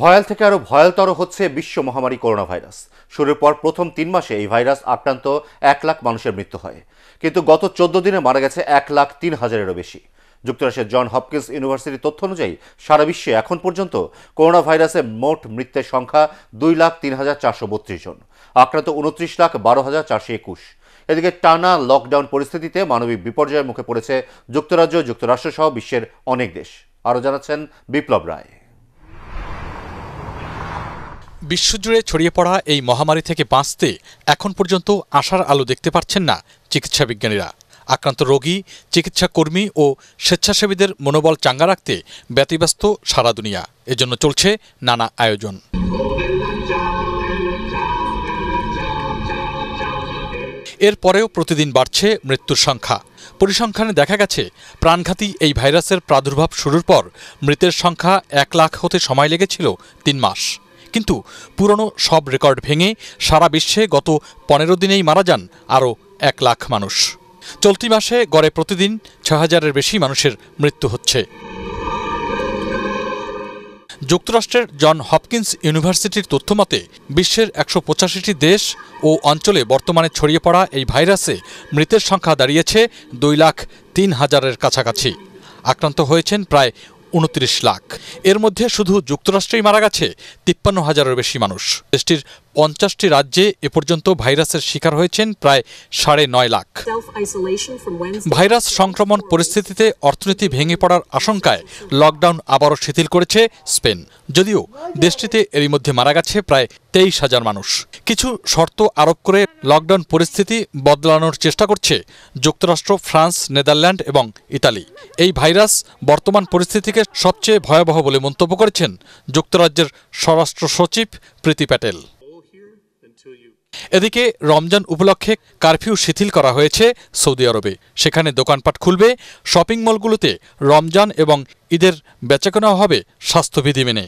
ভয়াল থেকে আরও ভয়ালতর হচ্ছে বিশ্ব মহামারী করোনা ভাইরাস শুরুর পর প্রথম তিন মাসে এই ভাইরাস আক্রান্ত এক লাখ মানুষের মৃত্যু হয় কিন্তু গত চোদ্দ দিনে মারা গেছে এক লাখ তিন হাজারেরও বেশি যুক্তরাষ্ট্রের জন হপকিন্স ইউনিভার্সিটির তথ্য অনুযায়ী সারা বিশ্বে এখন পর্যন্ত করোনা ভাইরাসে মোট মৃত্যুর সংখ্যা দুই লাখ তিন হাজার চারশো বত্রিশ জন আক্রান্ত উনত্রিশ লাখ বারো হাজার চারশো একুশ এদিকে টানা লকডাউন পরিস্থিতিতে মানবিক বিপর্যয়ের মুখে পড়েছে যুক্তরাজ্য যুক্তরাষ্ট্রসহ বিশ্বের অনেক দেশ আরও জানাচ্ছেন বিপ্লব রায় বিশ্বজুড়ে ছড়িয়ে পড়া এই মহামারী থেকে বাঁচতে এখন পর্যন্ত আশার আলো দেখতে পারছেন না চিকিৎসা বিজ্ঞানীরা আক্রান্ত রোগী চিকিৎসা কর্মী ও স্বেচ্ছাসেবীদের মনোবল চাঙ্গা রাখতে ব্যতিব্যস্ত সারা দুনিয়া এজন্য চলছে নানা আয়োজন এরপরেও প্রতিদিন বাড়ছে মৃত্যুর সংখ্যা পরিসংখ্যানে দেখা গেছে প্রাণঘাতী এই ভাইরাসের প্রাদুর্ভাব শুরুর পর মৃতের সংখ্যা এক লাখ হতে সময় লেগেছিল তিন মাস কিন্তু পুরনো সব রেকর্ড ভেঙে সারা বিশ্বে গত পনেরো দিনেই মারা যান আরও এক লাখ মানুষ চলতি মাসে গড়ে প্রতিদিন ছ হাজারের বেশি মানুষের মৃত্যু হচ্ছে যুক্তরাষ্ট্রের জন হপকিন্স ইউনিভার্সিটির তথ্যমতে বিশ্বের একশো পঁচাশিটি দেশ ও অঞ্চলে বর্তমানে ছড়িয়ে পড়া এই ভাইরাসে মৃতের সংখ্যা দাঁড়িয়েছে দুই লাখ তিন হাজারের কাছাকাছি আক্রান্ত হয়েছেন প্রায় উনত্রিশ লাখ এর মধ্যে শুধু যুক্তরাষ্ট্রেই মারা গেছে তিপ্পান্ন হাজারের বেশি মানুষ দেশটির পঞ্চাশটি রাজ্যে এ পর্যন্ত ভাইরাসের শিকার হয়েছেন প্রায় সাড়ে নয় লাখ ভাইরাস সংক্রমণ পরিস্থিতিতে অর্থনীতি ভেঙে পড়ার আশঙ্কায় লকডাউন আবারও শিথিল করেছে স্পেন যদিও দেশটিতে এরই মধ্যে মারা গেছে প্রায় তেইশ হাজার মানুষ কিছু শর্ত আরোপ করে লকডাউন পরিস্থিতি বদলানোর চেষ্টা করছে যুক্তরাষ্ট্র ফ্রান্স নেদারল্যান্ড এবং ইতালি এই ভাইরাস বর্তমান পরিস্থিতিকে সবচেয়ে ভয়াবহ বলে মন্তব্য করেছেন যুক্তরাজ্যের স্বরাষ্ট্র সচিব প্রীতি প্যাটেল এদিকে রমজান উপলক্ষে কারফিউ শিথিল করা হয়েছে সৌদি আরবে সেখানে দোকানপাট খুলবে শপিং মলগুলোতে রমজান এবং ঈদের বেচাকেনাও হবে স্বাস্থ্যবিধি মেনে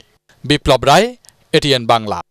বিপ্লব রায় এটিএন বাংলা